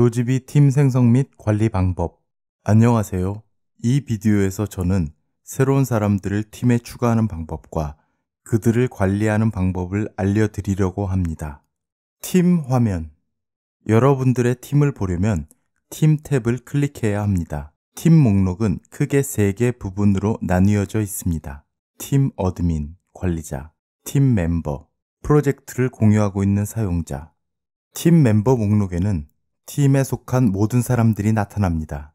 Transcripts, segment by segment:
노지비 팀 생성 및 관리 방법 안녕하세요. 이 비디오에서 저는 새로운 사람들을 팀에 추가하는 방법과 그들을 관리하는 방법을 알려드리려고 합니다. 팀 화면 여러분들의 팀을 보려면 팀 탭을 클릭해야 합니다. 팀 목록은 크게 3개 부분으로 나뉘어져 있습니다. 팀 어드민, 관리자, 팀 멤버, 프로젝트를 공유하고 있는 사용자. 팀 멤버 목록에는 팀에 속한 모든 사람들이 나타납니다.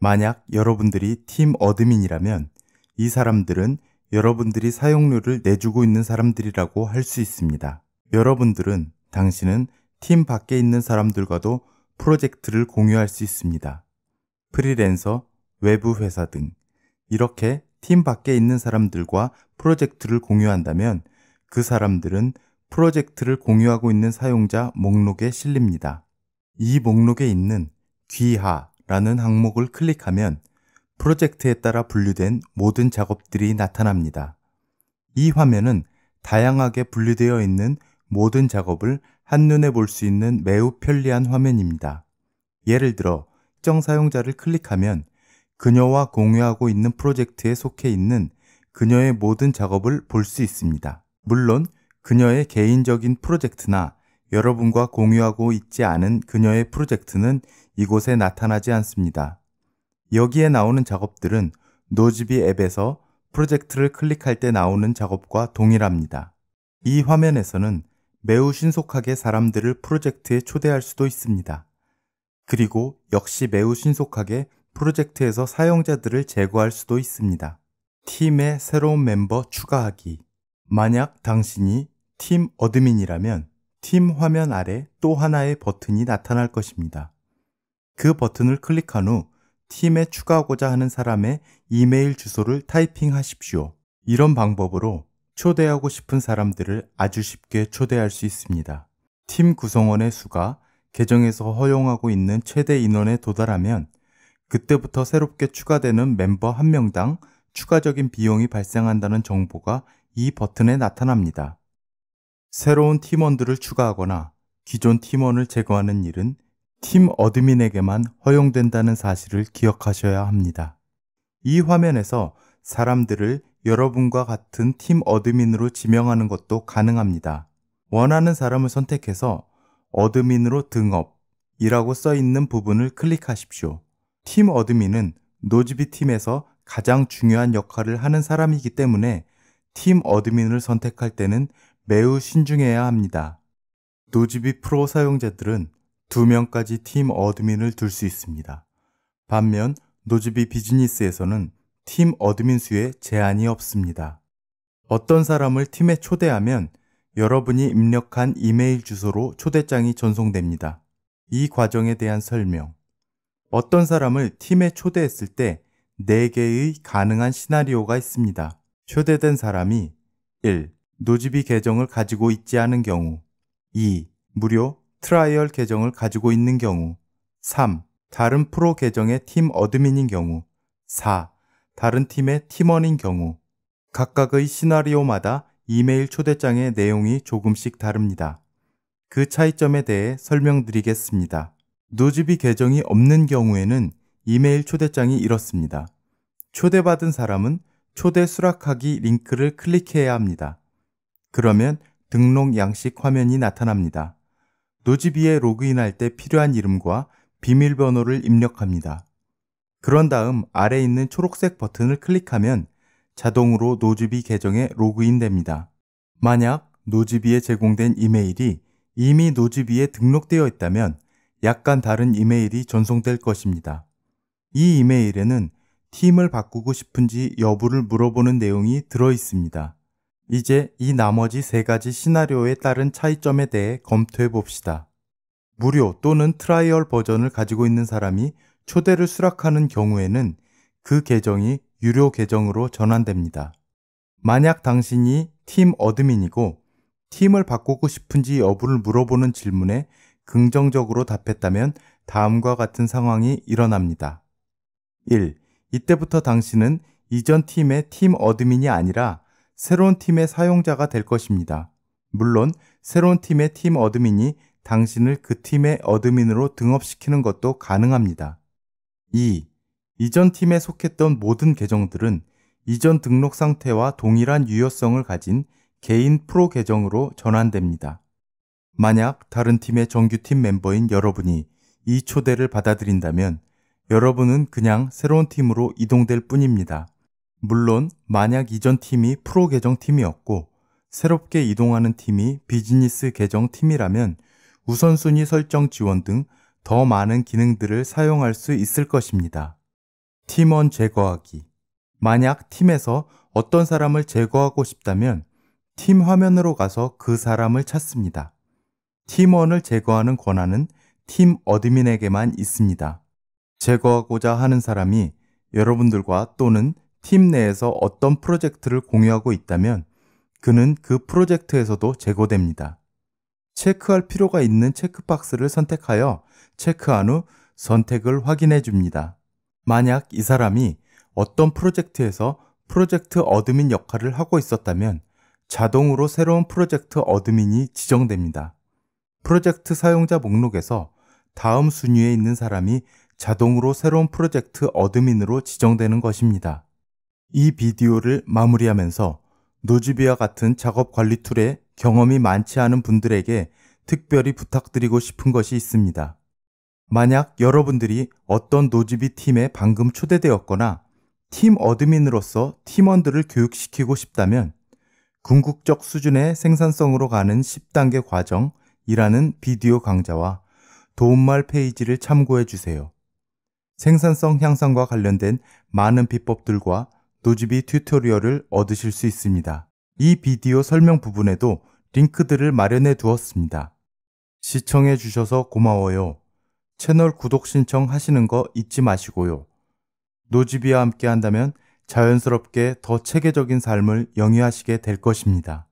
만약 여러분들이 팀 어드민이라면 이 사람들은 여러분들이 사용료를 내주고 있는 사람들이라고 할 수 있습니다. 여러분들은 당신은 팀 밖에 있는 사람들과도 프로젝트를 공유할 수 있습니다. 프리랜서, 외부 회사 등 이렇게 팀 밖에 있는 사람들과 프로젝트를 공유한다면 그 사람들은 프로젝트를 공유하고 있는 사용자 목록에 실립니다. 이 목록에 있는 귀하라는 항목을 클릭하면 프로젝트에 따라 분류된 모든 작업들이 나타납니다. 이 화면은 다양하게 분류되어 있는 모든 작업을 한눈에 볼 수 있는 매우 편리한 화면입니다. 예를 들어 특정 사용자를 클릭하면 그녀와 공유하고 있는 프로젝트에 속해 있는 그녀의 모든 작업을 볼 수 있습니다. 물론 그녀의 개인적인 프로젝트나 여러분과 공유하고 있지 않은 그녀의 프로젝트는 이곳에 나타나지 않습니다. 여기에 나오는 작업들은 노즈비 앱에서 프로젝트를 클릭할 때 나오는 작업과 동일합니다. 이 화면에서는 매우 신속하게 사람들을 프로젝트에 초대할 수도 있습니다. 그리고 역시 매우 신속하게 프로젝트에서 사용자들을 제거할 수도 있습니다. 팀에 새로운 멤버 추가하기 만약 당신이 팀 어드민이라면 팀 화면 아래 또 하나의 버튼이 나타날 것입니다. 그 버튼을 클릭한 후 팀에 추가하고자 하는 사람의 이메일 주소를 타이핑하십시오. 이런 방법으로 초대하고 싶은 사람들을 아주 쉽게 초대할 수 있습니다. 팀 구성원의 수가 계정에서 허용하고 있는 최대 인원에 도달하면 그때부터 새롭게 추가되는 멤버 한명당 추가적인 비용이 발생한다는 정보가 이 버튼에 나타납니다. 새로운 팀원들을 추가하거나 기존 팀원을 제거하는 일은 팀 어드민에게만 허용된다는 사실을 기억하셔야 합니다. 이 화면에서 사람들을 여러분과 같은 팀 어드민으로 지명하는 것도 가능합니다. 원하는 사람을 선택해서 어드민으로 등업이라고 써 있는 부분을 클릭하십시오. 팀 어드민은 노즈비 팀에서 가장 중요한 역할을 하는 사람이기 때문에 팀 어드민을 선택할 때는 매우 신중해야 합니다. 노즈비 프로 사용자들은 2명까지 팀 어드민을 둘 수 있습니다. 반면 노즈비 비즈니스에서는 팀 어드민 수에 제한이 없습니다. 어떤 사람을 팀에 초대하면 여러분이 입력한 이메일 주소로 초대장이 전송됩니다. 이 과정에 대한 설명. 어떤 사람을 팀에 초대했을 때 4개의 가능한 시나리오가 있습니다. 초대된 사람이 1. 노지비 계정을 가지고 있지 않은 경우 2. 무료 트라이얼 계정을 가지고 있는 경우 3. 다른 프로 계정의 팀 어드민인 경우 4. 다른 팀의 팀원인 경우 각각의 시나리오마다 이메일 초대장의 내용이 조금씩 다릅니다. 그 차이점에 대해 설명드리겠습니다. 노즈비 계정이 없는 경우에는 이메일 초대장이 이렇습니다. 초대받은 사람은 초대 수락하기 링크를 클릭해야 합니다. 그러면 등록 양식 화면이 나타납니다. 노지비에 로그인할 때 필요한 이름과 비밀번호를 입력합니다. 그런 다음 아래 있는 초록색 버튼을 클릭하면 자동으로 노지비 계정에 로그인 됩니다. 만약 노지비에 제공된 이메일이 이미 노지비에 등록되어 있다면 약간 다른 이메일이 전송될 것입니다. 이 이메일에는 팀을 바꾸고 싶은지 여부를 물어보는 내용이 들어 있습니다. 이제 이 나머지 세 가지 시나리오에 따른 차이점에 대해 검토해 봅시다. 무료 또는 트라이얼 버전을 가지고 있는 사람이 초대를 수락하는 경우에는 그 계정이 유료 계정으로 전환됩니다. 만약 당신이 팀 어드민이고 팀을 바꾸고 싶은지 여부를 물어보는 질문에 긍정적으로 답했다면 다음과 같은 상황이 일어납니다. 1. 이때부터 당신은 이전 팀의 팀 어드민이 아니라 새로운 팀의 사용자가 될 것입니다. 물론 새로운 팀의 팀 어드민이 당신을 그 팀의 어드민으로 등업시키는 것도 가능합니다. 2. 이전 팀에 속했던 모든 계정들은 이전 등록 상태와 동일한 유효성을 가진 개인 프로 계정으로 전환됩니다. 만약 다른 팀의 정규팀 멤버인 여러분이 이 초대를 받아들인다면 여러분은 그냥 새로운 팀으로 이동될 뿐입니다. 물론 만약 이전 팀이 프로 계정 팀이었고 새롭게 이동하는 팀이 비즈니스 계정 팀이라면 우선순위 설정 지원 등 더 많은 기능들을 사용할 수 있을 것입니다. 팀원 제거하기. 만약 팀에서 어떤 사람을 제거하고 싶다면 팀 화면으로 가서 그 사람을 찾습니다. 팀원을 제거하는 권한은 팀 어드민에게만 있습니다. 제거하고자 하는 사람이 여러분들과 또는 팀 내에서 어떤 프로젝트를 공유하고 있다면 그는 그 프로젝트에서도 제거됩니다. 체크할 필요가 있는 체크박스를 선택하여 체크한 후 선택을 확인해 줍니다. 만약 이 사람이 어떤 프로젝트에서 프로젝트 어드민 역할을 하고 있었다면 자동으로 새로운 프로젝트 어드민이 지정됩니다. 프로젝트 사용자 목록에서 다음 순위에 있는 사람이 자동으로 새로운 프로젝트 어드민으로 지정되는 것입니다. 이 비디오를 마무리하면서 노즈비와 같은 작업 관리 툴에 경험이 많지 않은 분들에게 특별히 부탁드리고 싶은 것이 있습니다. 만약 여러분들이 어떤 노즈비 팀에 방금 초대되었거나 팀 어드민으로서 팀원들을 교육시키고 싶다면 궁극적 수준의 생산성으로 가는 10단계 과정이라는 비디오 강좌와 도움말 페이지를 참고해 주세요. 생산성 향상과 관련된 많은 비법들과 노즈비 튜토리얼을 얻으실 수 있습니다. 이 비디오 설명 부분에도 링크들을 마련해 두었습니다. 시청해 주셔서 고마워요. 채널 구독 신청 하시는 거 잊지 마시고요. 노즈비와 함께 한다면 자연스럽게 더 체계적인 삶을 영위하시게 될 것입니다.